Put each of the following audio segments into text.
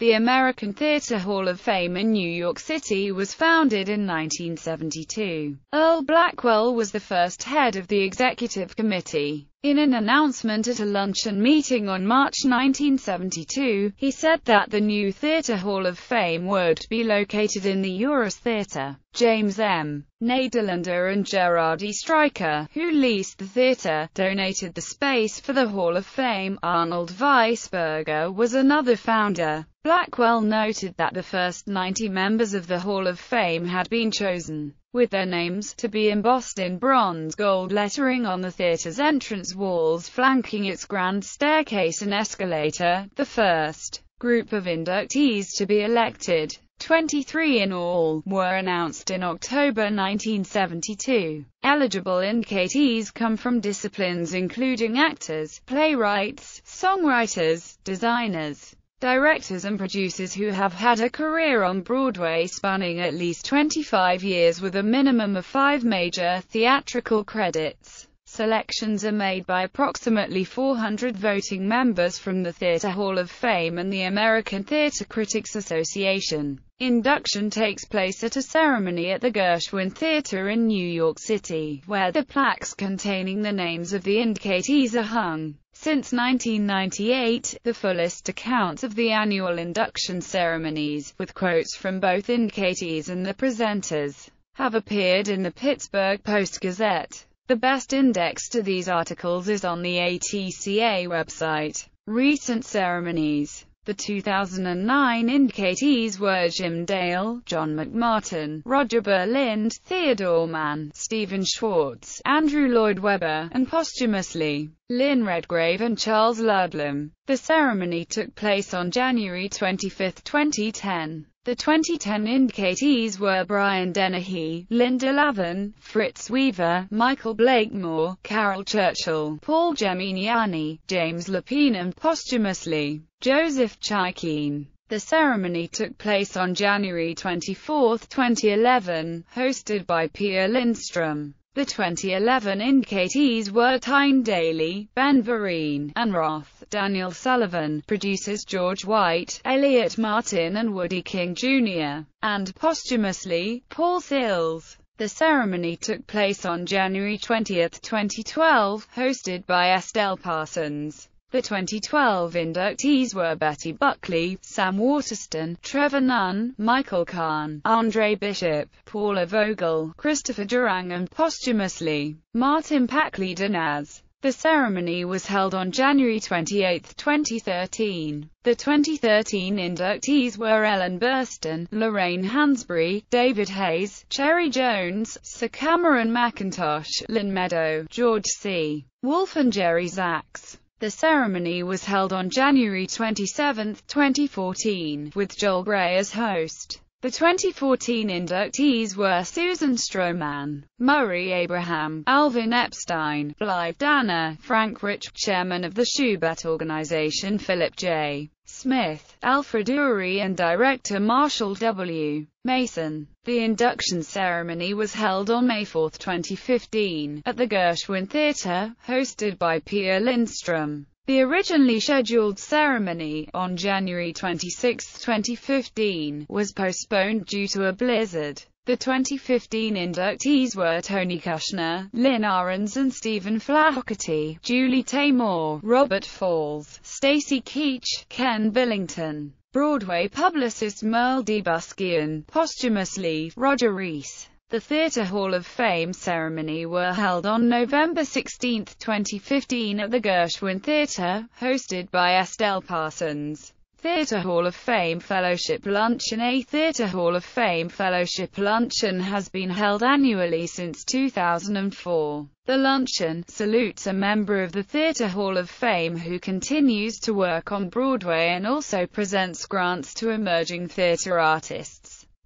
The American Theatre Hall of Fame in New York City was founded in 1972. Earl Blackwell was the first head of the executive committee. In an announcement at a luncheon meeting on March 1972, he said that the new Theatre Hall of Fame would be located in the Eurus Theatre. James M. Nederlander and Gerard E. Stryker, who leased the theatre, donated the space for the Hall of Fame. Arnold Weisberger was another founder. Blackwell noted that the first 90 members of the Hall of Fame had been chosen with their names, to be embossed in bronze-gold lettering on the theatre's entrance walls flanking its grand staircase and escalator, the first group of inductees to be elected 23 in all, were announced in October 1972. Eligible inductees come from disciplines including actors, playwrights, songwriters, designers, directors and producers who have had a career on Broadway spanning at least 25 years with a minimum of five major theatrical credits. Selections are made by approximately 400 voting members from the Theatre Hall of Fame and the American Theatre Critics Association. Induction takes place at a ceremony at the Gershwin Theatre in New York City, where the plaques containing the names of the inductees are hung. Since 1998, the fullest accounts of the annual induction ceremonies, with quotes from both inductees and the presenters, have appeared in the Pittsburgh Post-Gazette. The best index to these articles is on the ATCA website. Recent ceremonies the 2009 indicatees were Jim Dale, John McMartin, Roger Berlind, Theodore Mann, Stephen Schwartz, Andrew Lloyd Webber, and posthumously, Lynn Redgrave and Charles Ludlam. The ceremony took place on January 25, 2010. The 2010 indicatees were Brian Dennehy, Linda Lavin, Fritz Weaver, Michael Blakemore, Carol Churchill, Paul Geminiani, James Lapine and posthumously, Joseph Chaikin. The ceremony took place on January 24, 2011, hosted by Pierre Lindstrom. The 2011 indicatees were Tyne Daly, Ben Vereen, and Roth. Daniel Sullivan, producers George White, Elliot Martin and Woody King Jr., and, posthumously, Paul Sills. The ceremony took place on January 20, 2012, hosted by Estelle Parsons. The 2012 inductees were Betty Buckley, Sam Waterston, Trevor Nunn, Michael Kahn, Andre Bishop, Paula Vogel, Christopher Durang and posthumously, Martin Packley denaz the ceremony was held on January 28, 2013. The 2013 inductees were Ellen Burstyn, Lorraine Hansberry, David Hayes, Cherry Jones, Sir Cameron McIntosh, Lynn Meadow, George C. Wolfe and Jerry Zaks. The ceremony was held on January 27, 2014, with Joel Gray as host. The 2014 inductees were Susan Stroman, Murray Abraham, Alvin Epstein, Blythe Danner, Frank Rich, chairman of the Schubert Organization Philip J. Smith, Alfred Uri and director Marshall W. Mason. The induction ceremony was held on May 4, 2015, at the Gershwin Theatre, hosted by Pia Lindstrom. The originally scheduled ceremony, on January 26, 2015, was postponed due to a blizzard. The 2015 inductees were Tony Kushner, Lynn Ahrens and Stephen Flaherty, Julie Taymor, Robert Falls, Stacy Keach, Ken Billington, Broadway publicist Merle DeBuskian, posthumously, Roger Rees. The Theatre Hall of Fame ceremony were held on November 16, 2015 at the Gershwin Theatre, hosted by Estelle Parsons. Theatre Hall of Fame Fellowship Luncheon A Theatre Hall of Fame Fellowship Luncheon has been held annually since 2004. The luncheon salutes a member of the Theatre Hall of Fame who continues to work on Broadway and also presents grants to emerging theatre artists.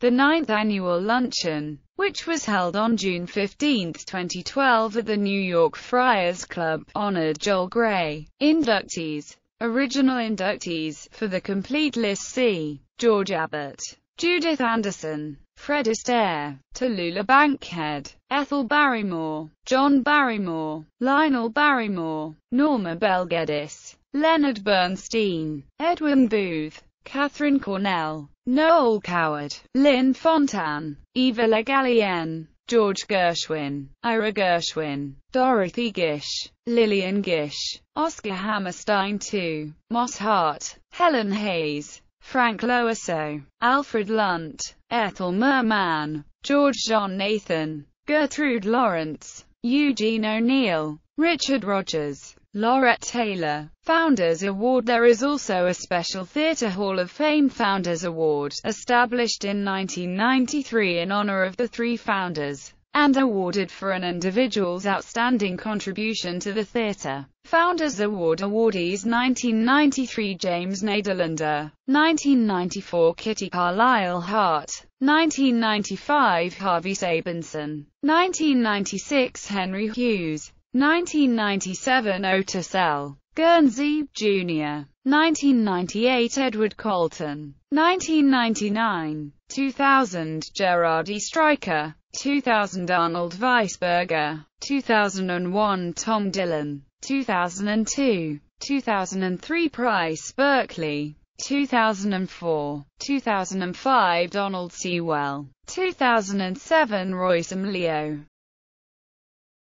The ninth annual luncheon, which was held on June 15, 2012 at the New York Friars Club, honored Joel Gray. Inductees Original inductees, for the complete list see, George Abbott, Judith Anderson, Fred Astaire, Tallulah Bankhead, Ethel Barrymore, John Barrymore, Lionel Barrymore, Norma Bel Geddes, Leonard Bernstein, Edwin Booth, Catherine Cornell, Noel Coward, Lynn Fontan, Eva Gallienne, George Gershwin, Ira Gershwin, Dorothy Gish, Lillian Gish, Oscar Hammerstein II, Moss Hart, Helen Hayes, Frank Loasso, Alfred Lunt, Ethel Merman, George John Nathan, Gertrude Lawrence, Eugene O'Neill, Richard Rogers, Laurette Taylor Founders Award There is also a special Theatre Hall of Fame Founders Award, established in 1993 in honor of the three founders, and awarded for an individual's outstanding contribution to the theatre. Founders Award awardees 1993 James Nederlander, 1994 Kitty Carlisle Hart, 1995 Harvey Sabinson, 1996 Henry Hughes, 1997 Otis L. Guernsey, Jr. 1998 Edward Colton. 1999. 2000 Gerard E. Stryker. 2000 Arnold Weisberger. 2001 Tom Dillon. 2002. 2003 Price Berkeley. 2004, 2005 Donald Sewell, 2007 Roysam Leo,